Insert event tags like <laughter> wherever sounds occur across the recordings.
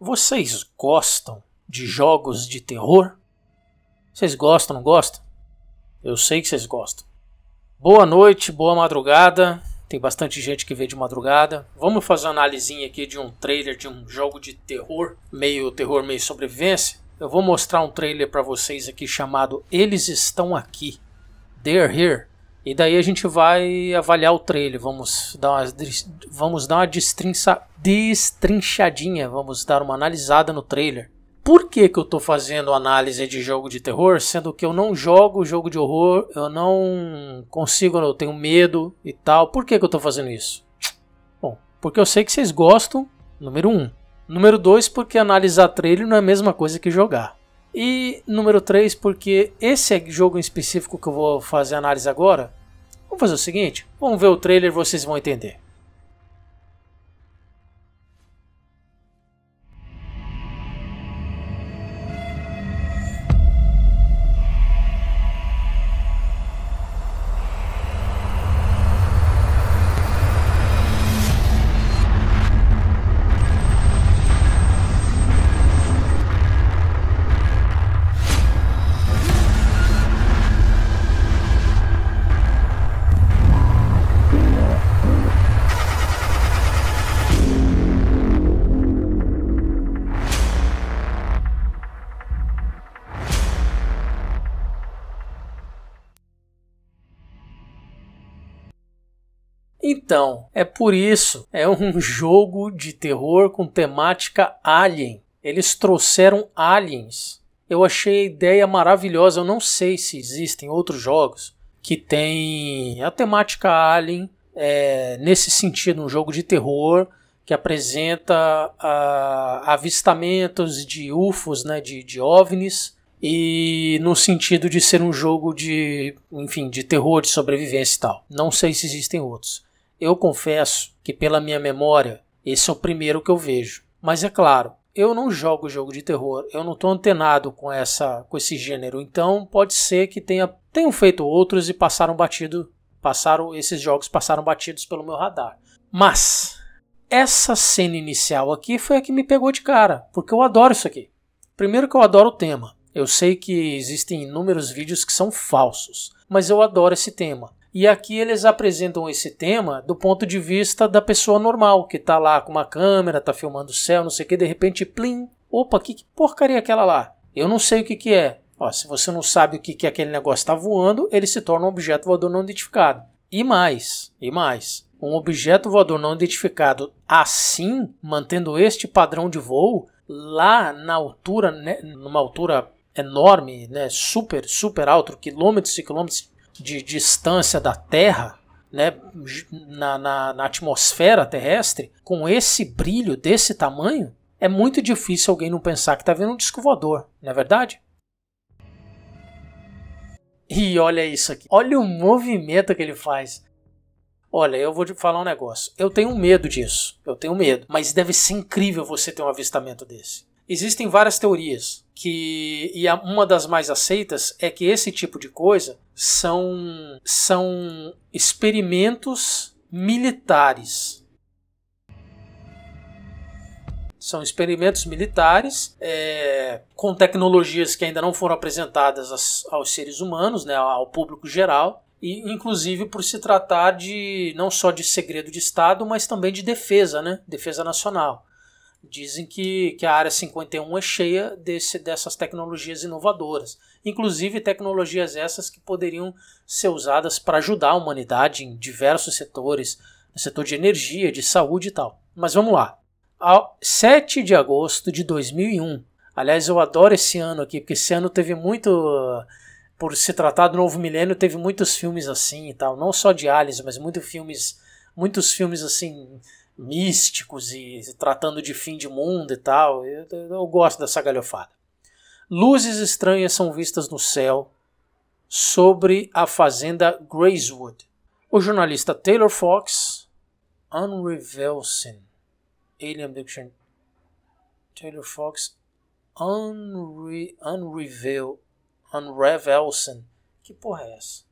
Vocês gostam de jogos de terror? Vocês gostam, não gostam? Eu sei que vocês gostam. Boa noite, boa madrugada. Tem bastante gente que vê de madrugada. Vamos fazer uma analisinha aqui de um trailer de um jogo de terror, meio terror, meio sobrevivência. Eu vou mostrar um trailer para vocês aqui chamado Eles Estão Aqui. They're Here. E daí a gente vai avaliar o trailer, vamos dar uma, vamos dar uma destrinça, destrinchadinha, vamos dar uma analisada no trailer. Por que, que eu estou fazendo análise de jogo de terror, sendo que eu não jogo jogo de horror, eu não consigo, eu tenho medo e tal. Por que, que eu estou fazendo isso? Bom, porque eu sei que vocês gostam, número Um. Número dois porque analisar trailer não é a mesma coisa que jogar. E número 3, porque esse é jogo em específico que eu vou fazer análise agora Vamos fazer o seguinte, vamos ver o trailer e vocês vão entender. Então, é por isso, é um <laughs> jogo de terror com temática alien. Eles trouxeram aliens. Eu achei a ideia maravilhosa. Eu não sei se existem outros jogos que tem a temática alien é, nesse sentido, um jogo de terror que apresenta avistamentos de UFOs, né, de, de OVNIs, e no sentido de ser um jogo de, enfim, de terror, de sobrevivência e tal. Não sei se existem outros. Eu confesso que, pela minha memória, esse é o primeiro que eu vejo. Mas é claro, eu não jogo jogo de terror, eu não estou antenado com essa com esse gênero, então pode ser que tenha tenham feito outros e passaram batido, passaram esses jogos passaram batidos pelo meu radar. Mas essa cena inicial aqui foi a que me pegou de cara, porque eu adoro isso aqui. Primeiro que eu adoro o tema. Eu sei que existem inúmeros vídeos que são falsos, mas eu adoro esse tema. E aqui eles apresentam esse tema do ponto de vista da pessoa normal, que está lá com uma câmera, está filmando o céu, não sei o que, de repente, plim, opa, que, porcaria é aquela lá? Eu não sei o que, que é. Ó, se você não sabe o que, que aquele negócio está voando, ele se torna um objeto voador não identificado. E mais, e mais. Um objeto voador não identificado assim, mantendo este padrão de voo, lá na altura, né, numa altura enorme, né, super, super alto, quilômetros e quilômetros, de distância da Terra, né, na, na, na, atmosfera terrestre, com esse brilho desse tamanho, é muito difícil alguém não pensar que está vendo um disco voador, não é verdade? E olha isso aqui, olha o movimento que ele faz. Olha, eu vou te falar um negócio. Eu tenho medo disso. Eu tenho medo. Mas deve ser incrível você ter um avistamento desse. Existem várias teorias que e uma das mais aceitas é que esse tipo de coisa são são experimentos militares. São experimentos militares é, com tecnologias que ainda não foram apresentadas aos seres humanos, né, ao público geral, e inclusive por se tratar de não só de segredo de Estado, mas também de defesa, né, defesa nacional. Dizem que, que a área 51 é cheia desse, dessas tecnologias inovadoras, inclusive tecnologias essas que poderiam ser usadas para ajudar a humanidade em diversos setores, no setor de energia, de saúde e tal. Mas vamos lá. Ao 7 de agosto de 2001, aliás, eu adoro esse ano aqui, porque esse ano teve muito. Por se tratar do novo milênio, teve muitos filmes assim e tal, não só de aliens, mas muitos filmes, muitos filmes assim místicos e, tratando de fim de mundo e tal. Eu, eu gosto dessa galhofada. Luzes estranhas são vistas no céu sobre a fazenda Grayswood O jornalista Taylor Fox Unrevelsin Alien Abduction Taylor Fox unre, Unreveil Que porra é essa?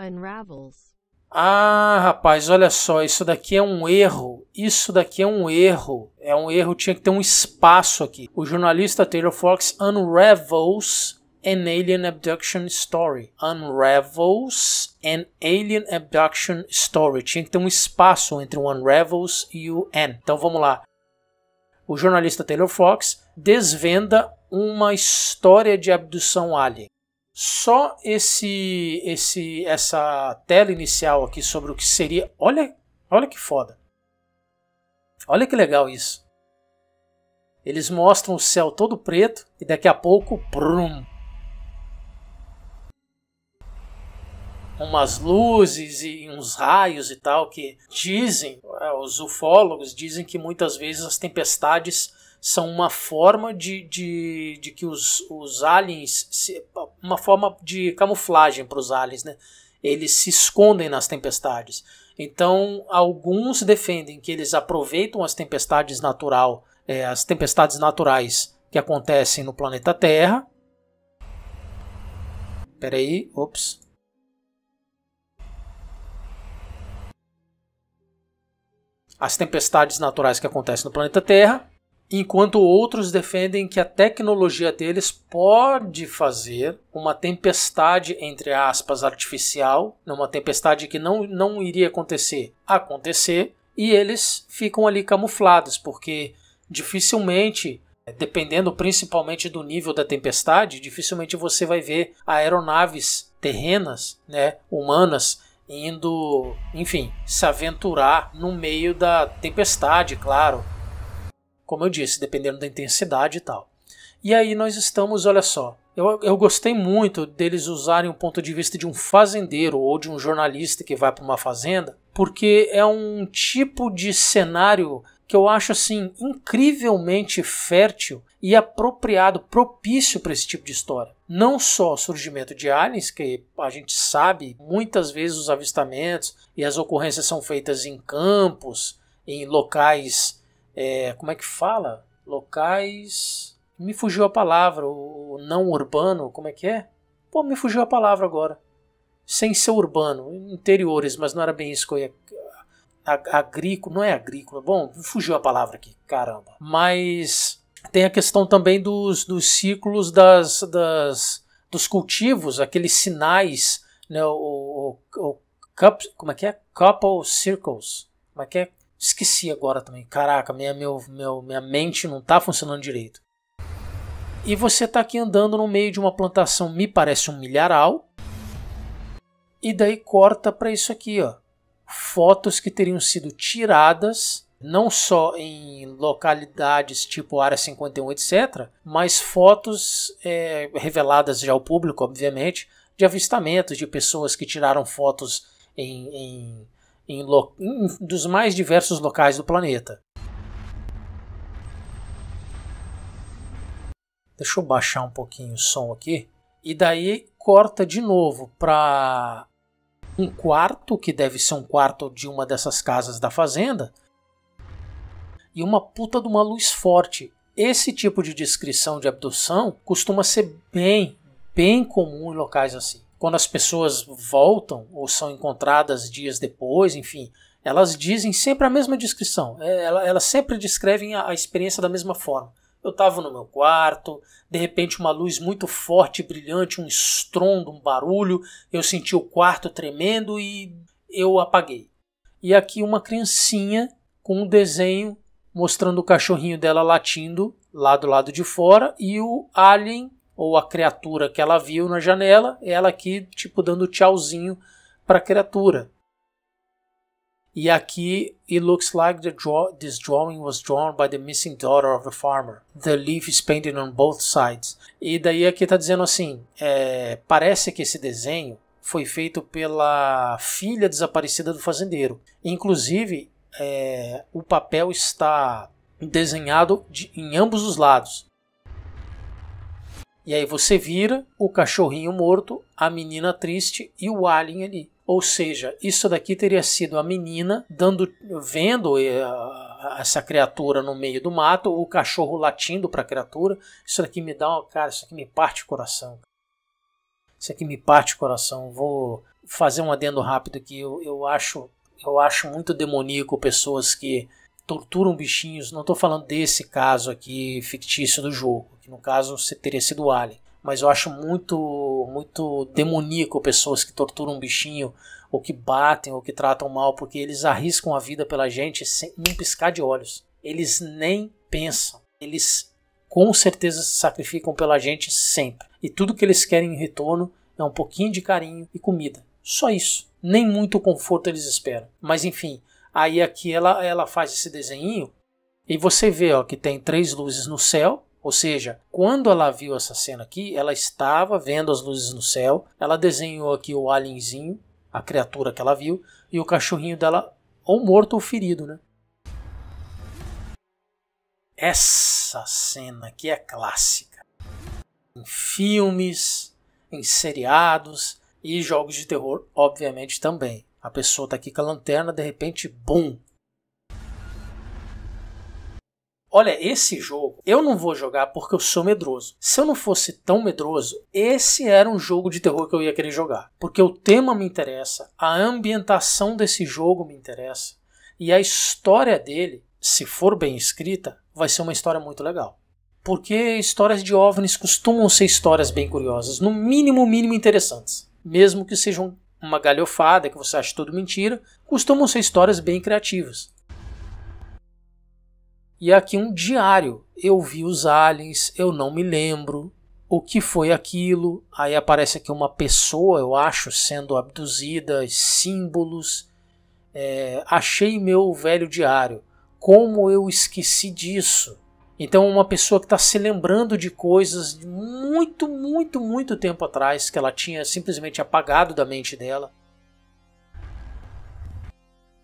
Unravels ah, rapaz, olha só, isso daqui é um erro. Isso daqui é um erro. É um erro, tinha que ter um espaço aqui. O jornalista Taylor Fox unravels an alien abduction story. Unravels an alien abduction story. Tinha que ter um espaço entre o unravels e o an. Então vamos lá. O jornalista Taylor Fox desvenda uma história de abdução alien. Só esse, esse, essa tela inicial aqui sobre o que seria. Olha, olha que foda. Olha que legal isso. Eles mostram o céu todo preto e daqui a pouco, brum, umas luzes e uns raios e tal que dizem, é, os ufólogos dizem que muitas vezes as tempestades são uma forma de, de, de que os, os aliens, se, uma forma de camuflagem para os aliens, né? Eles se escondem nas tempestades. Então, alguns defendem que eles aproveitam as tempestades natural, é, as tempestades naturais que acontecem no planeta Terra. Peraí, ops. As tempestades naturais que acontecem no planeta Terra enquanto outros defendem que a tecnologia deles pode fazer uma tempestade, entre aspas, artificial, uma tempestade que não, não iria acontecer, acontecer, e eles ficam ali camuflados, porque dificilmente dependendo principalmente do nível da tempestade, dificilmente você vai ver aeronaves terrenas, né, humanas indo, enfim, se aventurar no meio da tempestade, claro, como eu disse, dependendo da intensidade e tal. E aí nós estamos, olha só, eu, eu gostei muito deles usarem o ponto de vista de um fazendeiro ou de um jornalista que vai para uma fazenda, porque é um tipo de cenário que eu acho assim incrivelmente fértil e apropriado, propício para esse tipo de história. Não só o surgimento de aliens, que a gente sabe, muitas vezes os avistamentos e as ocorrências são feitas em campos, em locais é, como é que fala? Locais. Me fugiu a palavra, o não urbano, como é que é? Pô, me fugiu a palavra agora. Sem ser urbano, interiores, mas não era bem isso que eu ia. Agrícola, não é agrícola, bom, fugiu a palavra aqui, caramba. Mas tem a questão também dos, dos ciclos das, das, dos cultivos, aqueles sinais, né, o, o, o, como é que é? Couple circles, como é que é? Esqueci agora também. Caraca, minha, meu, meu, minha mente não tá funcionando direito. E você tá aqui andando no meio de uma plantação, me parece um milharal. E daí corta para isso aqui, ó. Fotos que teriam sido tiradas não só em localidades tipo Área 51, etc., mas fotos é, reveladas já ao público, obviamente, de avistamentos de pessoas que tiraram fotos em, em em, em dos mais diversos locais do planeta. Deixa eu baixar um pouquinho o som aqui. E daí corta de novo para um quarto, que deve ser um quarto de uma dessas casas da fazenda, e uma puta de uma luz forte. Esse tipo de descrição de abdução costuma ser bem, bem comum em locais assim quando as pessoas voltam ou são encontradas dias depois, enfim, elas dizem sempre a mesma descrição. É, elas, sempre descrevem a, a experiência da mesma forma. Eu estava no meu quarto, de repente uma luz muito forte, brilhante, um estrondo, um barulho. Eu senti o quarto tremendo e eu apaguei. E aqui uma criancinha com um desenho mostrando o cachorrinho dela latindo lá do lado de fora e o alien ou a criatura que ela viu na janela, é ela aqui tipo dando tchauzinho para a criatura. E aqui, it looks like the draw this drawing was drawn by the missing daughter of the farmer. The leaf is painted on both sides. E daí aqui está dizendo assim, é, parece que esse desenho foi feito pela filha desaparecida do fazendeiro. Inclusive, é, o papel está desenhado de, em ambos os lados. E aí você vira o cachorrinho morto, a menina triste e o alien ali. Ou seja, isso daqui teria sido a menina dando, vendo eh, essa criatura no meio do mato, o cachorro latindo para a criatura. Isso daqui me dá uma cara, isso aqui me parte o coração. Isso aqui me parte o coração. Vou fazer um adendo rápido que eu, eu acho eu acho muito demoníaco pessoas que torturam bichinhos, não estou falando desse caso aqui fictício do jogo, que no caso teria sido o Alien, mas eu acho muito, muito demoníaco pessoas que torturam um bichinho ou que batem ou que tratam mal, porque eles arriscam a vida pela gente sem um piscar de olhos. Eles nem pensam, eles com certeza se sacrificam pela gente sempre. E tudo que eles querem em retorno é um pouquinho de carinho e comida. Só isso. Nem muito conforto eles esperam. Mas enfim, Aí aqui ela, ela faz esse desenho e você vê ó, que tem três luzes no céu. Ou seja, quando ela viu essa cena aqui, ela estava vendo as luzes no céu. Ela desenhou aqui o alienzinho, a criatura que ela viu, e o cachorrinho dela ou morto ou ferido, né? Essa cena aqui é clássica. Em filmes, em seriados e jogos de terror, obviamente também. A pessoa está aqui com a lanterna, de repente, bum! Olha, esse jogo eu não vou jogar porque eu sou medroso. Se eu não fosse tão medroso, esse era um jogo de terror que eu ia querer jogar. Porque o tema me interessa, a ambientação desse jogo me interessa. E a história dele, se for bem escrita, vai ser uma história muito legal. Porque histórias de OVNIs costumam ser histórias bem curiosas, no mínimo, mínimo interessantes. Mesmo que sejam uma galhofada que você acha tudo mentira, costumam ser histórias bem criativas. E aqui um diário. Eu vi os aliens, eu não me lembro o que foi aquilo. Aí aparece aqui uma pessoa, eu acho, sendo abduzida, símbolos. É, achei meu velho diário. Como eu esqueci disso? Então, uma pessoa que está se lembrando de coisas de muito, muito, muito tempo atrás que ela tinha simplesmente apagado da mente dela.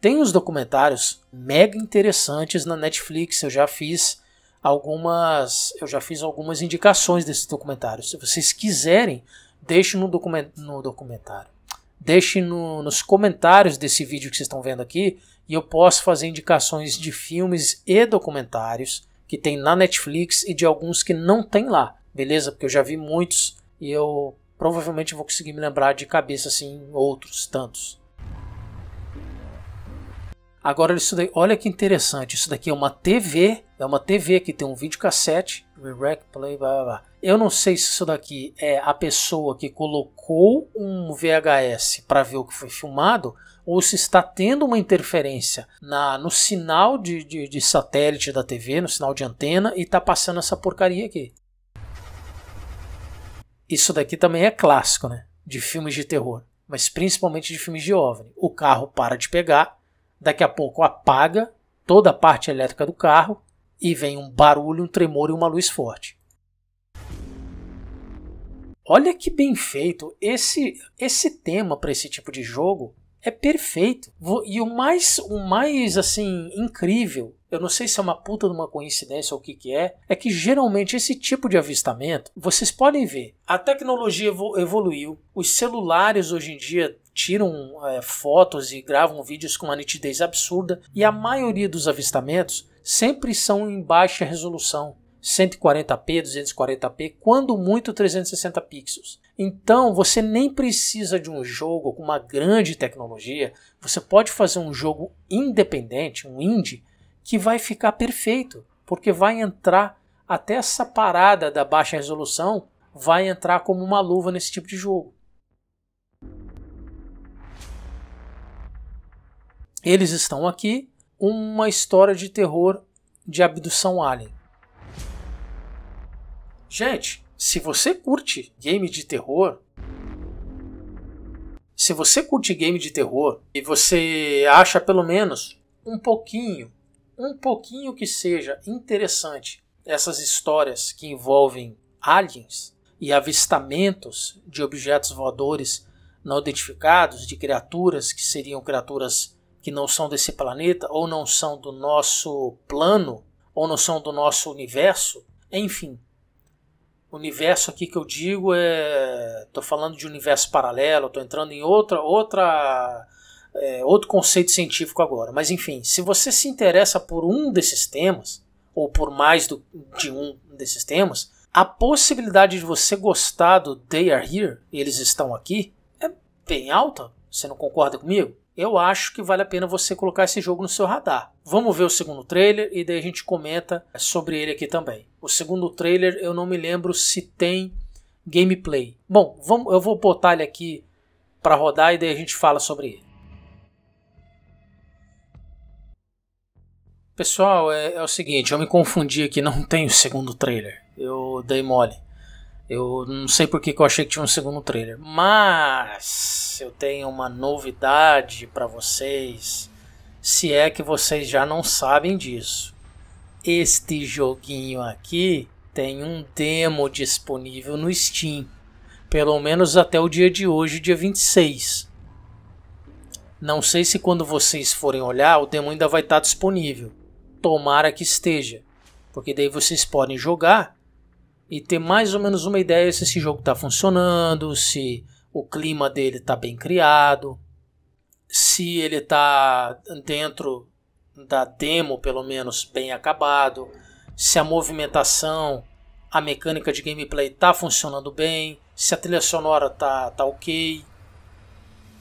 Tem uns documentários mega interessantes na Netflix. Eu já fiz algumas, eu já fiz algumas indicações desses documentários. Se vocês quiserem, deixe no, document, no documentário, deixe no, nos comentários desse vídeo que vocês estão vendo aqui e eu posso fazer indicações de filmes e documentários que tem na Netflix e de alguns que não tem lá, beleza? Porque eu já vi muitos e eu provavelmente vou conseguir me lembrar de cabeça assim outros tantos. Agora isso daí, olha que interessante, isso daqui é uma TV, é uma TV que tem um videocassete, Rerack, play, blá, blá, blá. Eu não sei se isso daqui é a pessoa que colocou um VHS para ver o que foi filmado, ou se está tendo uma interferência na, no sinal de, de, de satélite da TV, no sinal de antena, e está passando essa porcaria aqui. Isso daqui também é clássico, né? De filmes de terror, mas principalmente de filmes de OVNI. O carro para de pegar Daqui a pouco apaga toda a parte elétrica do carro e vem um barulho, um tremor e uma luz forte. Olha que bem feito esse esse tema para esse tipo de jogo é perfeito. E o mais o mais assim incrível, eu não sei se é uma puta de uma coincidência ou o que que é, é que geralmente esse tipo de avistamento, vocês podem ver, a tecnologia evoluiu, os celulares hoje em dia tiram é, fotos e gravam vídeos com uma nitidez absurda, e a maioria dos avistamentos sempre são em baixa resolução. 140p, 240p, quando muito 360 pixels. Então você nem precisa de um jogo com uma grande tecnologia, você pode fazer um jogo independente, um indie, que vai ficar perfeito, porque vai entrar até essa parada da baixa resolução vai entrar como uma luva nesse tipo de jogo. Eles estão aqui, uma história de terror de abdução alien. Gente, se você curte game de terror, se você curte game de terror e você acha pelo menos um pouquinho, um pouquinho que seja interessante essas histórias que envolvem aliens e avistamentos de objetos voadores não identificados, de criaturas que seriam criaturas que não são desse planeta, ou não são do nosso plano, ou não são do nosso universo, enfim. Universo aqui que eu digo é. Estou falando de universo paralelo, estou entrando em outra, outra é, outro conceito científico agora. Mas enfim, se você se interessa por um desses temas, ou por mais do, de um desses temas, a possibilidade de você gostar do They Are Here, eles estão aqui, é bem alta. Você não concorda comigo? eu acho que vale a pena você colocar esse jogo no seu radar. Vamos ver o segundo trailer e daí a gente comenta sobre ele aqui também. O segundo trailer eu não me lembro se tem gameplay. Bom, vamos, eu vou botar ele aqui para rodar e daí a gente fala sobre ele. Pessoal, é, é, o seguinte, eu me confundi aqui, não <laughs> tem o segundo trailer. Eu dei mole. Eu não sei porque que eu achei que tinha um segundo trailer, mas eu tenho uma novidade para vocês, se é que vocês já não sabem disso. Este joguinho aqui tem um demo disponível no Steam, pelo menos até o dia de hoje, dia 26. Não sei se quando vocês forem olhar, o demo ainda vai estar disponível. Tomara que esteja, porque daí vocês podem jogar e ter mais ou menos uma ideia se esse jogo está funcionando, se o clima dele está bem criado, se ele está dentro da demo, pelo menos, bem acabado, se a movimentação, a mecânica de gameplay está funcionando bem, se a trilha sonora está tá ok,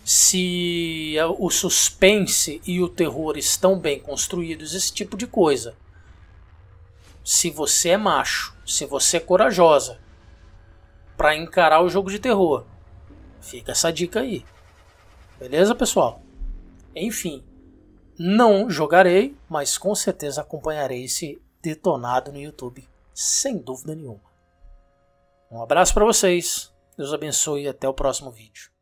se o suspense e o terror estão bem construídos, esse tipo de coisa. Se você é macho se você é corajosa para encarar o jogo de terror. Fica essa dica aí. Beleza, pessoal? Enfim, não jogarei, mas com certeza acompanharei esse detonado no YouTube, sem dúvida nenhuma. Um abraço para vocês, Deus abençoe e até o próximo vídeo.